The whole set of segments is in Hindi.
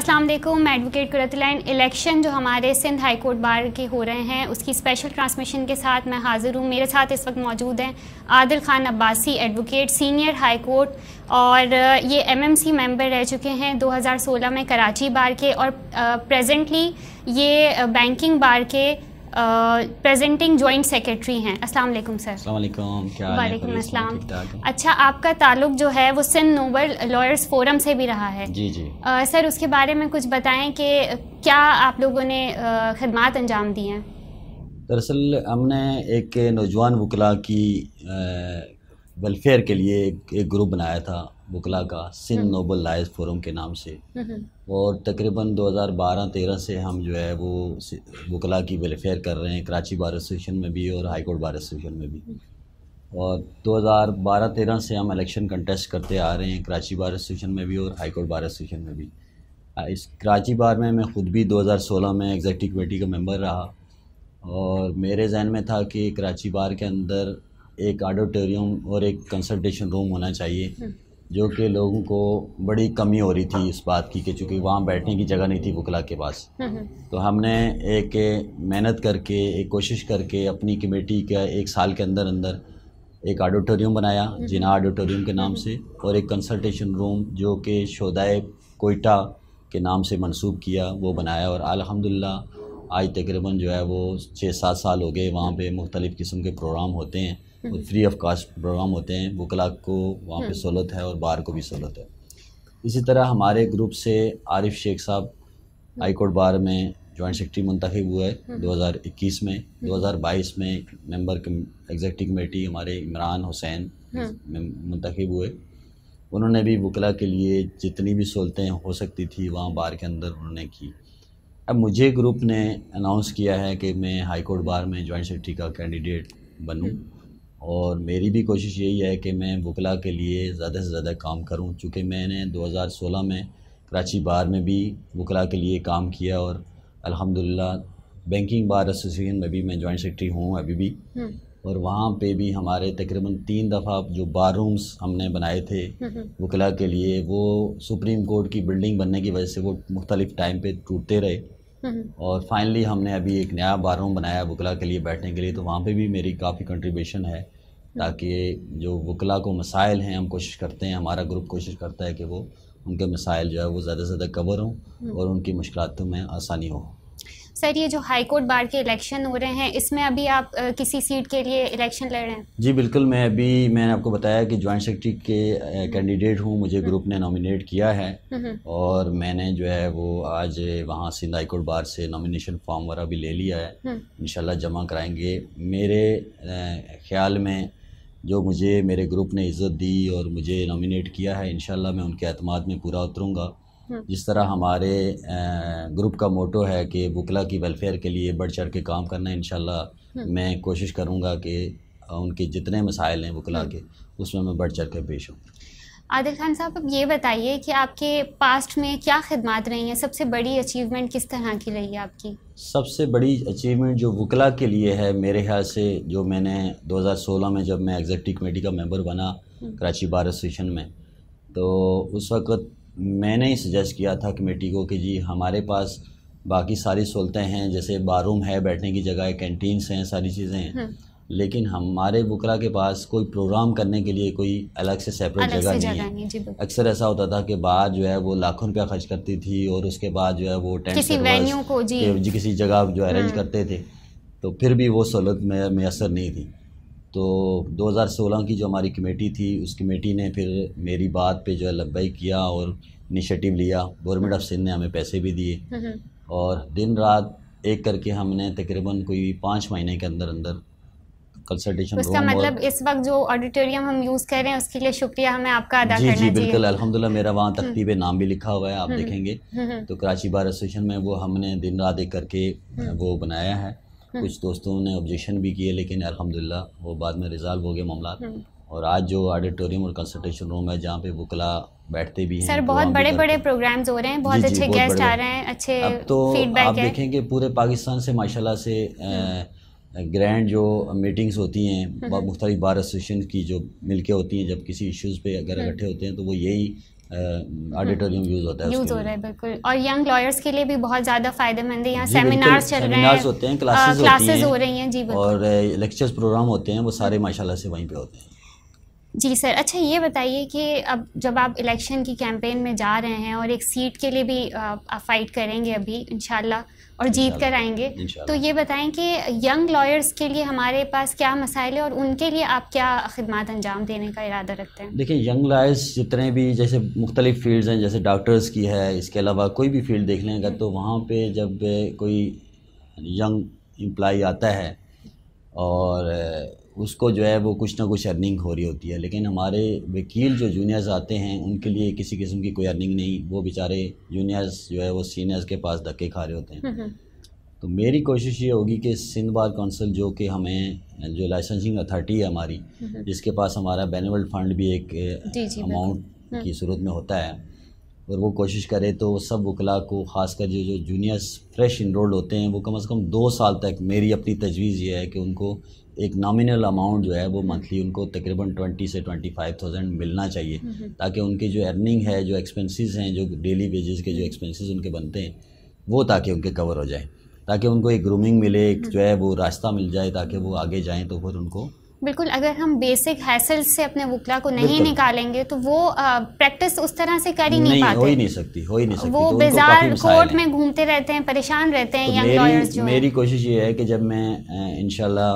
अस्सलाम वालेकुम मैं एडवोकेट करतलाइन इलेक्शन जो हमारे सिंध हाई कोर्ट बार के हो रहे हैं उसकी स्पेशल ट्रांसमिशन के साथ मैं हाज़िर हूँ मेरे साथ इस वक्त मौजूद हैं Adil Khan Abbasi advocate senior high court और ये एमएमसी मेंबर रह चुके हैं 2016 में कराची बार के और प्रेजेंटली ये बैंकिंग बार के प्रेजेंटिंग जॉइंट सेक्रेटरी हैं अस्सलाम वालेकुम सर वालेकुम वालेकुम अस्सलाम अच्छा आपका ताल्लुक जो है वो सिंध नोबल लॉयर्स फोरम से भी रहा है जी जी आ, सर उसके बारे में कुछ बताएं कि क्या आप लोगों ने खदमात अंजाम दी हैं दरअसल हमने एक नौजवान वकला की वेलफेयर के लिए एक, एक ग्रुप बनाया था बुकला का सिंध हम्म। नोबल लाइज फोरम के नाम से हम्म, हम्म। और तकरीबन 2012-13 से हम जो है वो बुकला की वेलफेयर कर रहे हैं कराची बार एसोसिएशन में भी और हाई कोर्ट बार एसोसिएशन में भी और 2012-13 से हम इलेक्शन कंटेस्ट करते आ रहे हैं कराची बार एसोसिएशन में भी और हाई कोर्ट बार एसोसिएशन में भी इस कराची बार में मैं ख़ुद भी 2016 में एग्जेक्टिव कमेटी का मेम्बर रहा और मेरे जहन में था कि कराची बार के अंदर एक ऑडिटोरियम और एक कंसल्टेशन रूम होना चाहिए जो कि लोगों को बड़ी कमी हो रही थी इस बात की कि चूँकि वहाँ बैठने की जगह नहीं थी वकला के पास हम्म, हम्म। तो हमने एक मेहनत करके एक कोशिश करके अपनी कमेटी का एक साल के अंदर अंदर एक ऑडिटोरियम बनाया हम्म, जिना ऑडिटोरियम के नाम से और एक कंसल्टेशन रूम जो कि शोदाए कोयटा के नाम से मंसूब किया वो बनाया और अलहमदिल्ला आज तकरीबन जो है वो छः सात साल हो गए वहाँ पे मुख्तलिफ़ किस्म के प्रोग्राम होते हैं फ्री ऑफ कास्ट प्रोग्राम होते हैं वकला को वहाँ पे हम्म। सहूलत है और बार को भी सहूलत है इसी तरह हमारे ग्रुप से आरिफ शेख साहब हम्म। हाई कोर्ट बार में जॉइंट सेक्रेटरी मुंतखब हुआ है 2021 में 2022 हम्म। में मेंबर एग्जेक्टिव कमेटी हमारे इमरान हुसैन मुंतखब हुए उन्होंने भी वकला के लिए जितनी भी सहूलतें हो सकती थी वहाँ बार के अंदर उन्होंने की अब मुझे ग्रुप ने अनाउंस किया है कि मैं हाई कोर्ट बार में जॉइंट सेक्रेटरी का कैंडिडेट बनूँ और मेरी भी कोशिश यही है कि मैं वकला के लिए ज़्यादा से ज़्यादा काम करूं चूँकि मैंने 2016 में कराची बार में भी वकला के लिए काम किया और अल्हम्दुलिल्लाह बैंकिंग बार एसोसिएशन में भी मैं जॉइंट सेक्रेटरी हूँ अभी भी हम्म। और वहाँ पे भी हमारे तकरीबन तीन दफ़ा जो बार रूम्स हमने बनाए थे हम्म, हम्म। वकला के लिए वो सुप्रीम कोर्ट की बिल्डिंग बनने की वजह से वो मुख्तलिफ़ टाइम पे टूटते रहे हम्म। और फाइनली हमने अभी एक नया बारूम बनाया वकला के लिए बैठने के लिए तो वहाँ पर भी मेरी काफ़ी कंट्रीब्यूशन है ताकि जो वकला को मसाइल हैं हम कोशिश करते हैं हमारा ग्रुप कोशिश करता है कि वो उनके मसाइल जो है वो ज़्यादा से ज़्यादा कवर हों हम्म। और उनकी मुश्किलों में आसानी हो सर ये जो हाई कोर्ट बार के इलेक्शन हो रहे हैं इसमें अभी आप आ, किसी सीट के लिए इलेक्शन लड़ रहे हैं जी बिल्कुल मैं अभी मैंने आपको बताया कि जॉइंट सेक्रेटरी के कैंडिडेट हूँ मुझे ग्रुप हम्म। ने नॉमिनेट किया है हम्म, हम्म। और मैंने जो है वो आज वहाँ सिंध हाई कोर्ट बार से नॉमिनेशन फॉर्म वगैरह भी ले लिया है इन जमा कराएंगे मेरे ख्याल में जो मुझे मेरे ग्रुप ने इज़्ज़त दी और मुझे नॉमिनेट किया है इन मैं उनके अतमाद में पूरा उतरूँगा जिस तरह हमारे ग्रुप का मोटो है कि वकला की वेलफेयर के लिए बढ़ चढ़ के काम करना इन हम्म। मैं कोशिश करूँगा कि उनके जितने मसाइल हैं वकला हम्म। के उसमें मैं बढ़ चढ़ के पेश हूँ आदिल खान साहब अब ये बताइए कि आपके पास्ट में क्या खदमात रही हैं सबसे बड़ी अचीवमेंट किस तरह की रही है आपकी सबसे बड़ी अचीवमेंट जो वकला के लिए है मेरे ख्याल से जो मैंने 2016 में जब मैं एग्जेक्टिव कमेटी का मेंबर बना हम्म। कराची बार एसोसिएशन में तो उस वक्त मैंने ही सजेस्ट किया था कमेटी को कि जी हमारे पास बाकी सारी सहूलतें हैं जैसे बाथरूम है बैठने की जगह है कैंटीनस हैं सारी चीज़ें हैं हम्म। लेकिन हमारे बुकरा के पास कोई प्रोग्राम करने के लिए कोई अलग से सेपरेट जगह नहीं है अक्सर ऐसा होता था कि बाहर जो है वो लाखों रुपया खर्च करती थी और उसके बाद जो है वो टेंट किसी वेन्यू को जी किसी जगह जो अरेंज हम्म। करते थे तो फिर भी वो सहूलत में मैसर नहीं थी तो 2016 की जो हमारी कमेटी थी उस कमेटी ने फिर मेरी बात पे जो है लब्बई किया और इनिशिएटिव लिया गवर्नमेंट ऑफ सिंध ने हमें पैसे भी दिए हम्म, हम्म। और दिन रात एक करके हमने तकरीबन कोई पाँच महीने के अंदर अंदर कंसल्टेशन उसका मतलब इस वक्त जो ऑडिटोरियम हम यूज़ कर रहे हैं उसके लिए शुक्रिया हमें आपका अदा जी करना जी बिल्कुल अल्हम्दुलिल्लाह मेरा वहाँ हम्म। तख्ती पे नाम भी लिखा हुआ है आप देखेंगे तो कराची बार एसोसिएशन में वो हमने दिन रात एक करके वो बनाया है हम्म। कुछ दोस्तों ने ऑब्जेक्शन भी किए लेकिन अलहमदिल्ला वो बाद में रिजॉल्व हो गए मामला हम्म। और आज जो ऑडिटोरियम और कंसल्टेशन रूम है जहाँ पे वकला बैठते भी हैं सर बहुत तो बड़े बड़े प्रोग्राम्स हो रहे हैं बहुत अच्छे गेस्ट आ रहे हैं अच्छे तो आप देखेंगे पूरे पाकिस्तान से माशाल्लाह से ग्रैंड हम्म। जो मीटिंग्स होती हैं मुख्तलिफ बार एसोसिएशन की जो मिलके होती हैं जब किसी इश्यूज़ पे अगर इकट्ठे होते हैं तो वो यही ऑडिटोरियम यूज होता है यूज हो रहा है बिल्कुल और यंग लॉयर्स के लिए भी बहुत ज्यादा फायदेमंद है यहाँ सेमिनार्स चल रहे हैं होते हैं क्लासेस हो रही हैं जी और लेक्चर्स प्रोग्राम होते हैं वो सारे माशाल्लाह से वहीं पे होते हैं जी सर अच्छा ये बताइए कि अब जब आप इलेक्शन की कैंपेन में जा रहे हैं और एक सीट के लिए भी आप फाइट करेंगे अभी इंशाल्लाह और जीत कर आएंगे तो ये बताएं कि यंग लॉयर्स के लिए हमारे पास क्या मसाइल है और उनके लिए आप क्या खदमात अंजाम देने का इरादा रखते हैं देखिए यंग लॉयर्स जितने भी जैसे मुख्तलिफ फील्ड्स हैं जैसे डॉक्टर्स की है इसके अलावा कोई भी फील्ड देख लेंगे तो हम्म। वहाँ पर जब कोई यंग एम्प्लाई आता है और उसको जो है वो कुछ ना कुछ अर्निंग हो रही होती है लेकिन हमारे वकील जो जूनियर्स आते हैं उनके लिए किसी किस्म की कोई अर्निंग नहीं वो बेचारे जूनियर्स जो है वो सीनियर्स के पास धक्के खा रहे होते हैं हम्म, हम्म। तो मेरी कोशिश ये होगी कि सिंध बार काउंसिल जो कि हमें जो लाइसेंसिंग अथॉरिटी है हमारी जिसके हम्म, पास हमारा बेनिवल फंड भी एक अमाउंट हाँ। की सूरत में होता है और वो कोशिश करे तो सब वकला को ख़ासकर जो जो जूनियर्स फ्रेश इनरोल्ड होते हैं वो कम अज़ कम दो साल तक मेरी अपनी तजवीज़ ये है कि उनको एक नॉमिनल अमाउंट जो है वो मंथली उनको तकरीबन ट्वेंटी से ट्वेंटी फाइव थाउजेंड मिलना चाहिए हम्म, हम्म। ताकि उनकी जो अर्निंग है जो एक्सपेंसेस हैं जो डेली वेजेस के जो एक्सपेंसेस उनके बनते हैं वो ताकि उनके कवर हो जाए ताकि उनको एक ग्रूमिंग मिले एक हम्म। जो है वो रास्ता मिल जाए ताकि वो आगे जाएँ तो फिर उनको बिल्कुल अगर हम बेसिक हैसल से अपने वकला को नहीं निकालेंगे तो वो प्रैक्टिस उस तरह से कर ही नहीं, नहीं पाते हो ही नहीं सकती हो ही नहीं सकती वो तो बेजार कोर्ट में घूमते रहते हैं परेशान रहते हैं तो यंग जो मेरी कोशिश ये है कि जब मैं इनशाला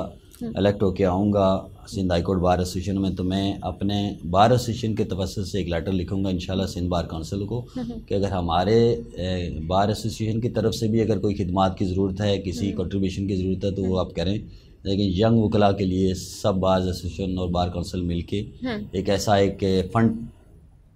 इलेक्ट हम्म। होके आऊँगा Sindh high court bar association में तो मैं अपने बार एसोसिएशन के तवसत से एक लेटर लिखूंगा इन सिंध बार काउंसिल को हम्म। कि अगर हमारे बार एसोसिएशन की तरफ से भी अगर कोई खदमात की ज़रूरत है किसी कंट्रीब्यूशन हम्म। की ज़रूरत है तो वो आप करें लेकिन यंग वकला के लिए सब बार एसोसिएशन और बार काउंसिल मिल के एक ऐसा एक फ़ंड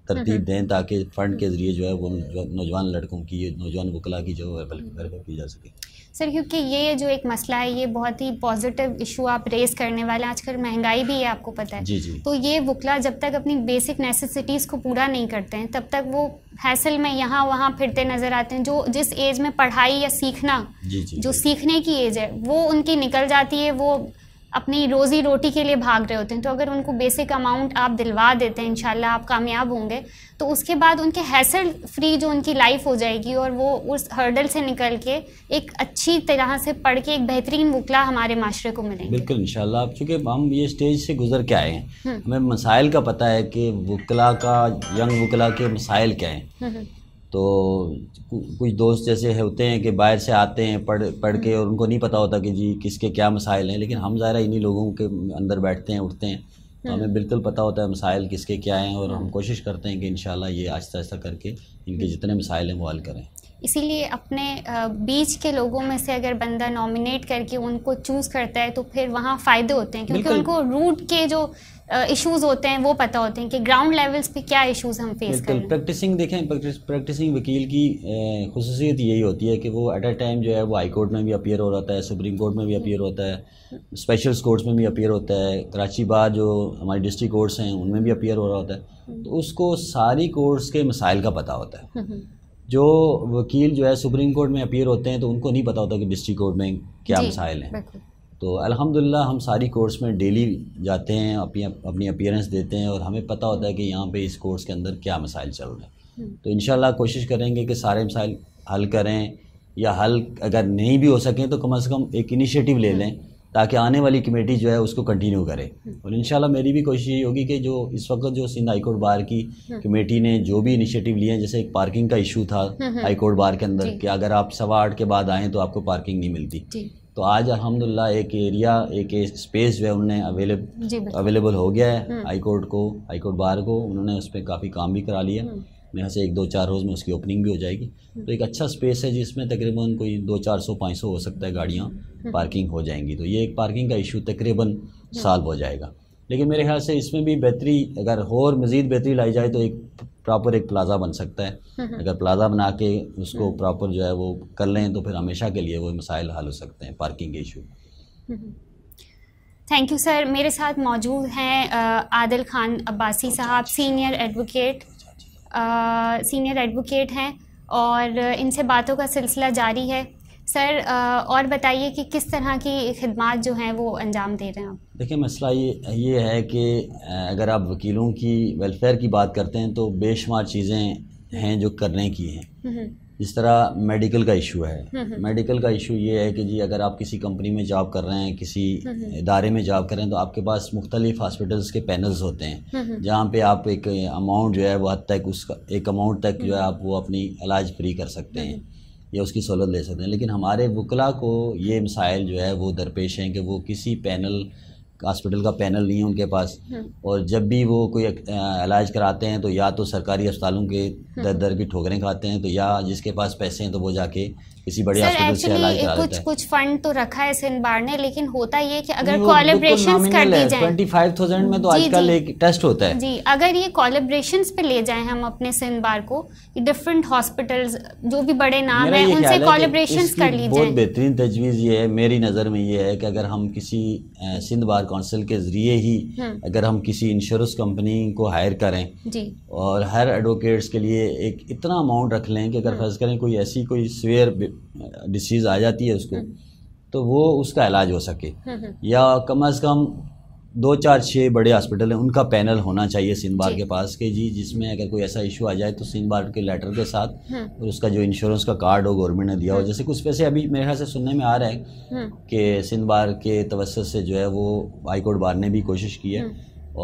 तरतीब दें ताकि फ़ंड के ज़रिए जो है वो नौजवान लड़कों की नौजवान वकला की जो है बल्कि की जा सके सर क्योंकि ये जो एक मसला है ये बहुत ही पॉजिटिव इशू आप रेस करने वाले हैं आजकल महंगाई भी है आपको पता है जी जी तो ये वकला जब तक अपनी बेसिक नेसेसिटीज़ को पूरा नहीं करते हैं तब तक वो हैसल में यहाँ वहाँ फिरते नज़र आते हैं जो जिस एज में पढ़ाई या सीखना जी जी जो सीखने की एज है वो उनकी निकल जाती है वो अपनी रोज़ी रोटी के लिए भाग रहे होते हैं तो अगर उनको बेसिक अमाउंट आप दिलवा देते हैं इन आप कामयाब होंगे तो उसके बाद उनके हैसल फ्री जो उनकी लाइफ हो जाएगी और वो उस हर्डल से निकल के एक अच्छी तरह से पढ़ के एक बेहतरीन वकला हमारे माशरे को मिलेंगे बिल्कुल इंशाल्लाह आप चूँकि हम ये स्टेज से गुजर के आए हैं हम्म। हमें मसाइल का पता है कि वकला का यंग वकला के मसाइल क्या हैं हम्म, हम्म। तो कुछ दोस्त जैसे होते हैं कि बाहर से आते हैं पढ़ पढ़ के और उनको नहीं पता होता कि जी किसके क्या मसाइल हैं लेकिन हम ज़रा इन्हीं लोगों के अंदर बैठते हैं उठते हैं तो हमें हम्म। बिल्कुल पता होता है मसाइल किसके क्या हैं और हम कोशिश करते हैं कि इन ये आहिस्ता आहिस्ता करके इनके हम्म। जितने मसाइल हैं वो हल करें इसीलिए अपने बीच के लोगों में से अगर बंदा नॉमिनेट करके उनको चूज़ करता है तो फिर वहाँ फ़ायदे होते हैं क्योंकि उनको रूट के जो इश्यूज होते हैं वो पता होते हैं कि ग्राउंड लेवल्स पे क्या इश्यूज हम फेस कर प्रैक्टिसिंग देखें प्रैक्टिसिंग वकील की खसूसियत यही होती है कि वो एट अ टाइम जो है वो हाई कोर्ट में भी अपियर हो रहा है सुप्रीम कोर्ट में भी अपियर हम्म। होता है स्पेशल कोर्ट्स में भी अपीयर होता है कराची बार जो हमारे डिस्ट्रिक्ट कोर्ट्स हैं उनमें भी अपीयर हो रहा होता है हम्म। तो उसको सारी कोर्ट्स के मसाइल का पता होता है हम्म, जो वकील जो है सुप्रीम कोर्ट में अपीयर होते हैं तो उनको नहीं पता होता कि डिस्ट्रिक्ट कोर्ट में क्या मसाइल हैं तो अल्हम्दुलिल्लाह हम सारी कोर्स में डेली जाते हैं अपनी अपनी अपियरेंस देते हैं और हमें पता होता है कि यहाँ पे इस कोर्स के अंदर क्या मसाइल चल रहे हैं हम्म। तो इन कोशिश करेंगे कि सारे मसाइल हल करें या हल अगर नहीं भी हो सकें तो कम अज़ कम एक इनिशिएटिव ले हम्म। लें ताकि आने वाली कमेटी जो है उसको कंटिन्यू करे हम्म। और इन मेरी भी कोशिश ये होगी कि जो इस वक्त जो सिंध हाई कोर्ट बार की कमेटी ने जो भी इनिशिएटिव लिए हैं जैसे एक पार्किंग का इशू था हाई कोर्ट बार के अंदर कि अगर आप सवा आठ के बाद आएँ तो आपको पार्किंग नहीं मिलती तो आज अल्हम्दुलिल्लाह एक एरिया एक स्पेस जो है उन्हें अवेलेबल अवेलेबल हो गया है हाई हम्म। कोर्ट को हाई कोर्ट बार को उन्होंने उस पर काफ़ी काम भी करा लिया यहाँ हम्म। से एक दो चार रोज़ में उसकी ओपनिंग भी हो जाएगी हम्म। तो एक अच्छा स्पेस है जिसमें तकरीबन कोई दो चार सौ पाँच सौ हो सकता है गाड़ियाँ पार्किंग हो जाएंगी तो ये एक पार्किंग का इशू तकरीबन सॉल्व हो जाएगा लेकिन मेरे ख्याल से इसमें भी बेहतरी अगर और मज़ीद बेहतरी लाई जाए तो एक प्रॉपर एक प्लाज़ा बन सकता है हम्म, हम्म। अगर प्लाज़ा बना के उसको प्रॉपर हम्म। जो है वो कर लें तो फिर हमेशा के लिए वो मसाइल हल हो सकते हैं पार्किंग के इशू थैंक यू सर मेरे साथ मौजूद हैं आदिल खान अब्बासी साहब सीनियर एडवोकेट सीनियर एडवोकेट हैं और इनसे बातों का सिलसिला जारी है सर और बताइए कि किस तरह की खदमात जो हैं वो अंजाम दे रहे हैं आप देखिए मसला ये ये है कि अगर आप वकीलों की वेलफेयर की बात करते हैं तो बेशुमार चीज़ें हैं जो करने की हैं हम्म हम्म। जिस तरह मेडिकल का इशू है मेडिकल हम्म का इशू ये है कि जी अगर आप किसी कंपनी में जॉब कर रहे हैं किसी इदारे में जॉब कर रहे हैं तो आपके पास मुख्तलिफ हॉस्पिटल्स के पैनल्स होते हैं जहाँ पे आप एक अमाउंट जो है वह तक उसका एक अमाउंट तक जो है आप वो अपनी इलाज फ्री कर सकते हैं या उसकी सहूलत ले सकते हैं लेकिन हमारे वकला को ये मसाइल जो है वो दरपेश हैं कि वो किसी पैनल हॉस्पिटल का पैनल नहीं है उनके पास हम्म। और जब भी वो कोई इलाज कराते हैं तो या तो सरकारी अस्पतालों के दर दर की ठोकरें खाते हैं तो या जिसके पास पैसे हैं तो वो जाके किसी बड़े हॉस्पिटल से इलाज करा कुछ कुछ फंड तो रखा है सिनबार ने लेकिन होता ये कि अगर कोलेब्रेशन कर दी जाए ट्वेंटी फाइव थाउजेंड में तो आजकल एक टेस्ट होता है जी अगर ये कोलेब्रेशन पे ले जाए हम अपने सिनबार को डिफरेंट हॉस्पिटल जो भी बड़े नाम है उनसे कोलेब्रेशन कर ली बहुत बेहतरीन तजवीज़ ये है मेरी नज़र में ये है कि अगर हम किसी सिंध बार काउंसिल के ज़रिए ही हम्म। अगर हम किसी इंश्योरेंस कंपनी को हायर करें जी और हर एडवोकेट्स के लिए एक इतना अमाउंट रख लें कि अगर हम्म। फर्ज करें कोई ऐसी कोई स्वेयर डिसीज़ आ जाती है उसको तो वो उसका इलाज हो सके या कम अज़ कम दो चार छः बड़े हॉस्पिटल हैं उनका पैनल होना चाहिए सिंध बार के पास के जी जिसमें अगर कोई ऐसा इशू आ जाए तो सिंध बार के लेटर के साथ हाँ। और उसका जो इंश्योरेंस का कार्ड हो गवर्नमेंट ने दिया हो हाँ। जैसे कुछ पैसे अभी मेरे ख्याल से सुनने में आ रहा है हाँ। कि सिंध बार के तवसत से जो है वो हाईकोर्ट बार ने भी कोशिश की है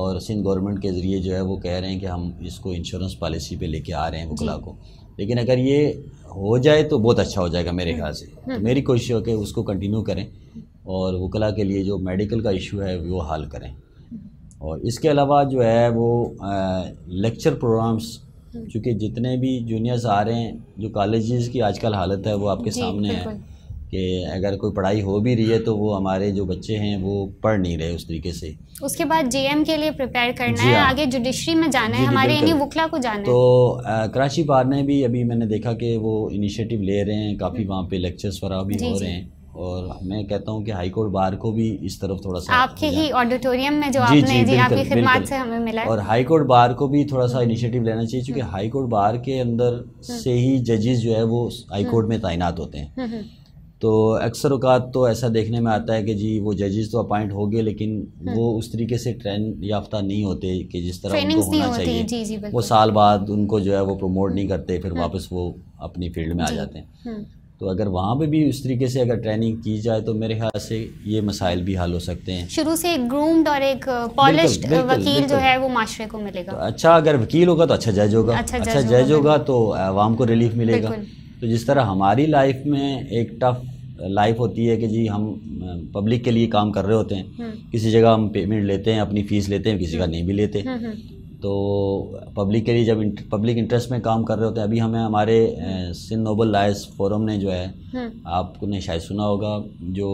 और सिंध गवर्नमेंट के ज़रिए जो है वो कह रहे हैं कि हम इसको इंश्योरेंस पॉलिसी पे लेके आ रहे हैं वकला को लेकिन अगर ये हो जाए तो बहुत अच्छा हो जाएगा मेरे हम्म, ख्याल से तो मेरी कोशिश हो कि उसको कंटिन्यू करें और वकला के लिए जो मेडिकल का इशू है वो हल करें हम्म। और इसके अलावा जो है वो लेक्चर प्रोग्राम्स चूँकि जितने भी जूनियर्स आ रहे हैं जो कॉलेजेस की आजकल हालत है वो आपके सामने है कि अगर कोई पढ़ाई हो भी रही है तो वो हमारे जो बच्चे हैं वो पढ़ नहीं रहे उस तरीके से उसके बाद जेएम के लिए प्रिपेयर करना है हाँ। आगे जुडिशरी में जाना है हमारे यानी वकला को जाना तो, है तो कराची बार ने भी अभी मैंने देखा कि वो इनिशिएटिव ले रहे हैं काफ़ी हम्म। वहाँ पे लेक्चर्स वगैरह भी हो रहे हैं और मैं कहता हूँ कि हाई कोर्ट बार को भी इस तरफ थोड़ा सा आपके ही ऑडिटोरियम में जो जी, आपने जी, जी आपकी से हमें मिला और हाई कोर्ट बार को भी थोड़ा सा इनिशिएटिव हम्म। लेना चाहिए क्योंकि हाई हम्म। कोर्ट बार के अंदर से ही जजेस जो है वो हाई कोर्ट में तैनात होते हैं तो अक्सर अवकात तो ऐसा देखने में आता है कि जी वो जजेस तो अपॉइंट हो गए लेकिन हम्म। वो उस तरीके से ट्रेन याफ्ता नहीं होते कि जिस तरह उनको होना चाहिए जी जी वो साल बाद उनको जो है वो प्रमोट नहीं करते फिर हम्म। वापस वो अपनी फील्ड में आ जाते हैं हम्म। तो अगर वहाँ पे भी उस तरीके से अगर ट्रेनिंग की जाए तो मेरे ख्याल से ये मसाइल भी हल हो सकते हैं शुरू से एक ग्रूम्ड और एक पॉलिश वकील जो है वो माशरे को मिलेगा तो अच्छा अगर वकील होगा तो अच्छा जज होगा अच्छा जज अच्छा होगा तो आवाम को रिलीफ मिलेगा तो जिस तरह हमारी लाइफ में एक टफ लाइफ होती है कि जी हम पब्लिक के लिए काम कर रहे होते हैं हम्म। किसी जगह हम पेमेंट लेते हैं अपनी फ़ीस लेते हैं किसी का हम्म। नहीं भी लेते हम्म, तो पब्लिक के लिए जब इंट, पब्लिक इंटरेस्ट में काम कर रहे होते हैं अभी हमें हमारे सिंध नोबल लायस फोरम ने जो है हम्म। आपने शायद सुना होगा जो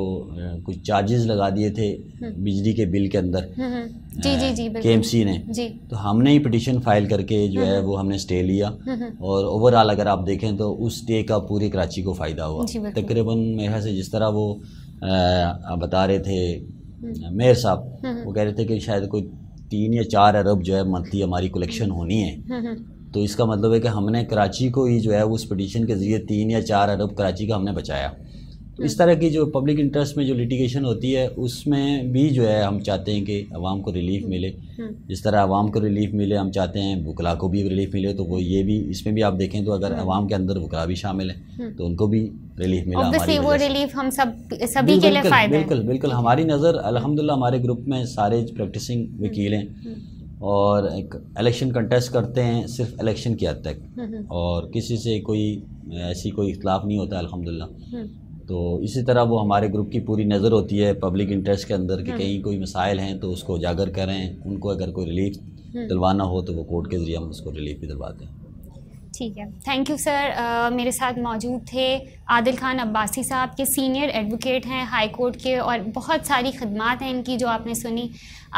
कुछ चार्जेस लगा दिए थे हम्म। बिजली के बिल के अंदर हम्म, जी जी जी के एम सी ने जी तो हमने ही पिटिशन फाइल करके जो है वो हमने स्टे लिया और ओवरऑल अगर आप देखें तो उस स्टे का पूरी कराची को फ़ायदा हुआ तकरीबन मेरे से जिस तरह वो बता रहे थे मेयर साहब वो कह रहे थे कि शायद कोई तीन या चार अरब जो है मंथली हमारी कलेक्शन होनी है हम्म, हम्म। तो इसका मतलब है कि हमने कराची को ही जो है उस पटिशन के ज़रिए तीन या चार अरब कराची का हमने बचाया इस तरह की जो पब्लिक इंटरेस्ट में जो लिटिगेशन होती है उसमें भी जो है हम चाहते हैं कि आवाम को रिलीफ हम्म, मिले हम्म। जिस तरह आवाम को रिलीफ मिले हम चाहते हैं वकला को भी रिलीफ मिले तो वो हम्म। ये भी इसमें भी आप देखें तो अगर आवाम के अंदर वकला भी शामिल है तो उनको भी रिलीफ मिला वो रिलीफ हम सब सभी के लिए बिल्कुल बिल्कुल हमारी नज़र अलहमदिल्ला हमारे ग्रुप में सारे प्रैक्टिसिंग वकील हैं और इलेक्शन कंटेस्ट करते हैं सिर्फ इलेक्शन की हद तक और किसी से कोई ऐसी कोई इख्तलाफ नहीं होता अलहमदिल्ला तो इसी तरह वो हमारे ग्रुप की पूरी नज़र होती है पब्लिक इंटरेस्ट के अंदर कि हम्म। कहीं कोई मसाइल हैं तो उसको उजागर करें उनको अगर कोई रिलीफ हम्म। दिलवाना हो तो वो कोर्ट के ज़रिए हम उसको रिलीफ भी दिलवाते हैं ठीक है थैंक यू सर मेरे साथ मौजूद थे आदिल खान अब्बासी साहब के सीनियर एडवोकेट हैं हाई कोर्ट के और बहुत सारी खदमात हैं इनकी जो आपने सुनी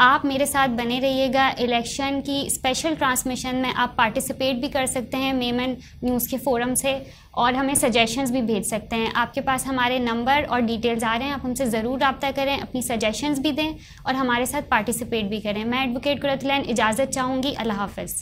आप मेरे साथ बने रहिएगा इलेक्शन की स्पेशल ट्रांसमिशन में आप पार्टिसिपेट भी कर सकते हैं मेमन न्यूज़ के फोरम से और हमें सजेशंस भी भेज सकते हैं आपके पास हमारे नंबर और डिटेल्स आ रहे हैं आप हमसे ज़रूर रबता करें अपनी सजेशंस भी दें और हमारे साथ पार्टिसिपेट भी करें मैं एडवोकेट कुरतलैन इजाज़त चाहूँगी अल्लाह हाफ़